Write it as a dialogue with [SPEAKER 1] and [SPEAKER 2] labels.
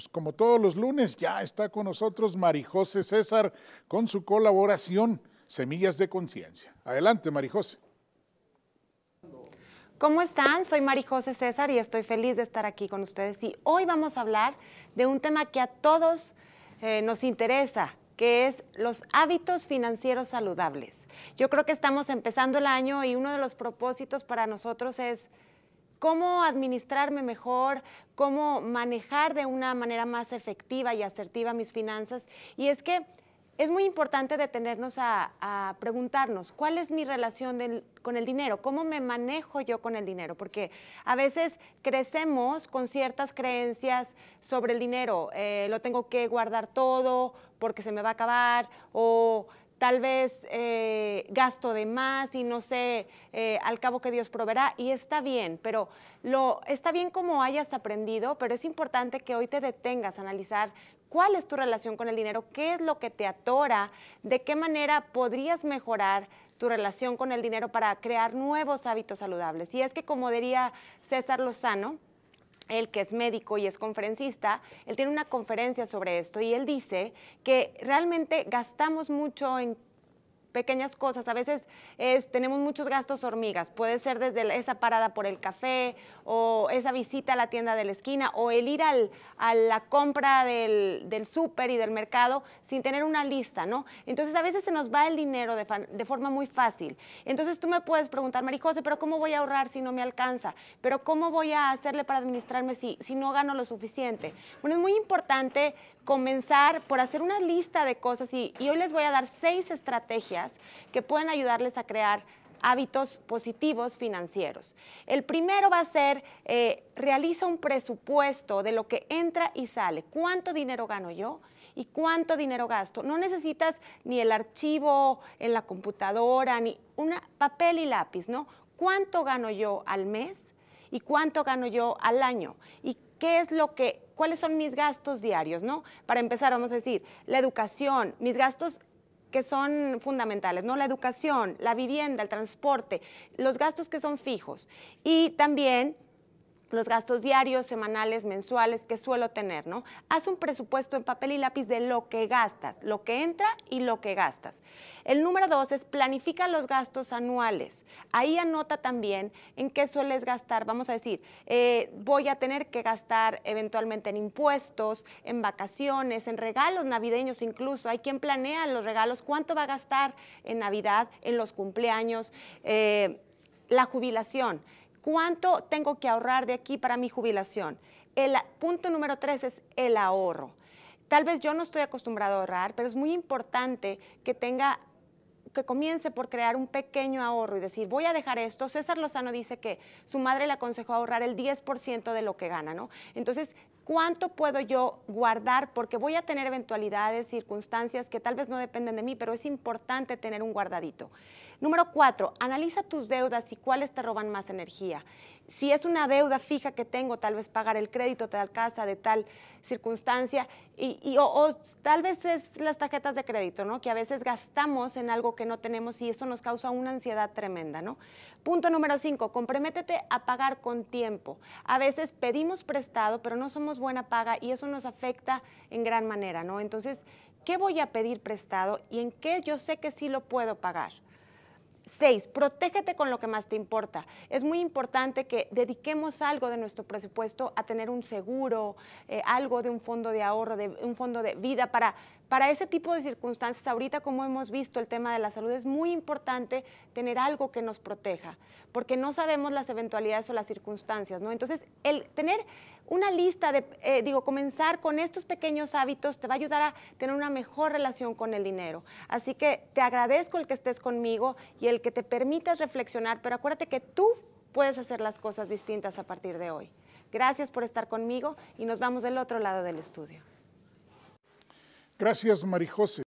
[SPEAKER 1] Pues, como todos los lunes, ya está con nosotros Marijose César con su colaboración Semillas de Conciencia. Adelante, Marijose. ¿Cómo están? Soy Marijose César y estoy feliz de estar aquí con ustedes. Y hoy vamos a hablar de un tema que a todos eh, nos interesa, que es los hábitos financieros saludables. Yo creo que estamos empezando el año y uno de los propósitos para nosotros es cómo administrarme mejor, cómo manejar de una manera más efectiva y asertiva mis finanzas. Y es que es muy importante detenernos a, preguntarnos cuál es mi relación con el dinero, cómo me manejo yo con el dinero, porque a veces crecemos con ciertas creencias sobre el dinero, eh, lo tengo que guardar todo porque se me va a acabar o tal vez eh, gasto de más y no sé, eh, al cabo que Dios proveerá, y está bien, pero lo, está bien como hayas aprendido, pero es importante que hoy te detengas a analizar cuál es tu relación con el dinero, qué es lo que te atora, de qué manera podrías mejorar tu relación con el dinero para crear nuevos hábitos saludables. Y es que como diría César Lozano, él que es médico y es conferencista, él tiene una conferencia sobre esto y él dice que realmente gastamos mucho en pequeñas cosas. A veces tenemos muchos gastos hormigas. Puede ser desde esa parada por el café o esa visita a la tienda de la esquina o el ir al, a la compra del, del súper y del mercado sin tener una lista, ¿no? Entonces a veces se nos va el dinero de, forma muy fácil. Entonces tú me puedes preguntar, Marijose, pero ¿cómo voy a ahorrar si no me alcanza? ¿Pero cómo voy a hacerle para administrarme si, si no gano lo suficiente? Bueno, es muy importante comenzar por hacer una lista de cosas y, y hoy les voy a dar seis estrategias que pueden ayudarles a crear hábitos positivos financieros. El primero va a ser, eh, realiza un presupuesto de lo que entra y sale. ¿Cuánto dinero gano yo? ¿Y cuánto dinero gasto? No necesitas ni el archivo en la computadora, ni un papel y lápiz, ¿no? ¿Cuánto gano yo al mes? ¿Y cuánto gano yo al año? ¿Y qué es lo que, cuáles son mis gastos diarios, ¿no? Para empezar, vamos a decir, la educación, mis gastos que son fundamentales, ¿no? La educación, la vivienda, el transporte, los gastos que son fijos. Y también los gastos diarios, semanales, mensuales que suelo tener, ¿no? Haz un presupuesto en papel y lápiz de lo que gastas, lo que entra y lo que gastas. El número dos es planifica los gastos anuales. Ahí anota también en qué sueles gastar. Vamos a decir, eh, voy a tener que gastar eventualmente en impuestos, en vacaciones, en regalos navideños incluso. Hay quien planea los regalos, cuánto va a gastar en Navidad, en los cumpleaños, eh, la jubilación. ¿Cuánto tengo que ahorrar de aquí para mi jubilación? El punto número tres es el ahorro. Tal vez yo no estoy acostumbrado a ahorrar, pero es muy importante que tenga que comience por crear un pequeño ahorro y decir, voy a dejar esto. César Lozano dice que su madre le aconsejó ahorrar el 10% de lo que gana, ¿no? Entonces, ¿cuánto puedo yo guardar? Porque voy a tener eventualidades, circunstancias que tal vez no dependen de mí, pero es importante tener un guardadito. Número cuatro, analiza tus deudas y cuáles te roban más energía. Si es una deuda fija que tengo, tal vez pagar el crédito de te casa, de tal circunstancia y, o, tal vez es las tarjetas de crédito, ¿no? Que a veces gastamos en algo que no tenemos y eso nos causa una ansiedad tremenda, ¿no? Punto número cinco, comprométete a pagar con tiempo. A veces pedimos prestado, pero no somos buena paga y eso nos afecta en gran manera, ¿no? Entonces, ¿qué voy a pedir prestado y en qué yo sé que sí lo puedo pagar? Seis, protégete con lo que más te importa. Es muy importante que dediquemos algo de nuestro presupuesto a tener un seguro, eh, algo de un fondo de ahorro, de un fondo de vida para, para ese tipo de circunstancias. Ahorita, como hemos visto, el tema de la salud es muy importante tener algo que nos proteja, porque no sabemos las eventualidades o las circunstancias, ¿no? Entonces, el tener una lista de, eh, digo, comenzar con estos pequeños hábitos te va a ayudar a tener una mejor relación con el dinero. Así que te agradezco el que estés conmigo y el que te permitas reflexionar, pero acuérdate que tú puedes hacer las cosas distintas a partir de hoy. Gracias por estar conmigo y nos vamos del otro lado del estudio. Gracias, Marijose.